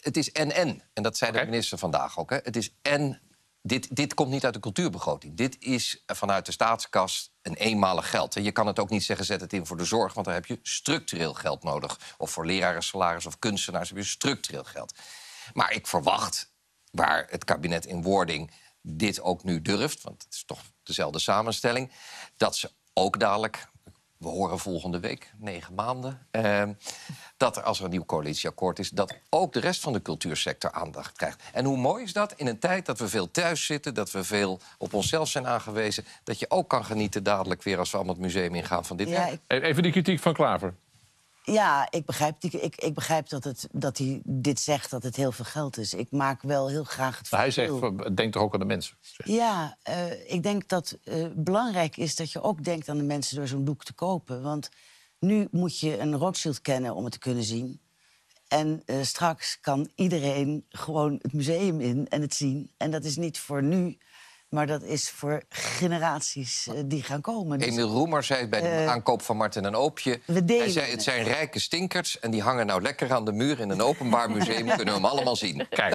het is en-en. En dat zei de minister vandaag ook. Hè. Het is en... Dit, dit komt niet uit de cultuurbegroting. Dit is vanuit de staatskas een eenmalig geld. je kan het ook niet zeggen, zet het in voor de zorg... want daar heb je structureel geld nodig. Of voor leraren, salaris of kunstenaars heb je structureel geld. Maar ik verwacht, waar het kabinet in wording dit ook nu durft... want het is toch dezelfde samenstelling... dat ze ook dadelijk we horen volgende week, negen maanden. Ehm, dat er, als er een nieuw coalitieakkoord is, dat ook de rest van de cultuursector aandacht krijgt. En hoe mooi is dat in een tijd dat we veel thuis zitten, dat we veel op onszelf zijn aangewezen, dat je ook kan genieten dadelijk weer als we allemaal het museum ingaan van dit jaar. E-, even die kritiek van Klaver. Ja, ik begrijp, die, ik, ik begrijp dat, het, dat hij dit zegt, dat het heel veel geld is. Ik maak wel heel graag het Hij zegt, denk toch ook aan de mensen? Ja, eh, ik denk dat het eh, belangrijk is dat je ook denkt aan de mensen door zo'n boek te kopen. Want nu moet je een Rothschild kennen om het te kunnen zien. En eh, straks kan iedereen gewoon het museum in en het zien. En dat is niet voor nu, maar dat is voor generaties eh, die gaan komen. Emil dus, Emiel Roemer zei bij de eh, aankoop van Martin en Oopje. We Hij zei, het zijn rijke stinkers en die hangen nou lekker aan de muur in een openbaar museum. kunnen we hem allemaal zien. Kijk.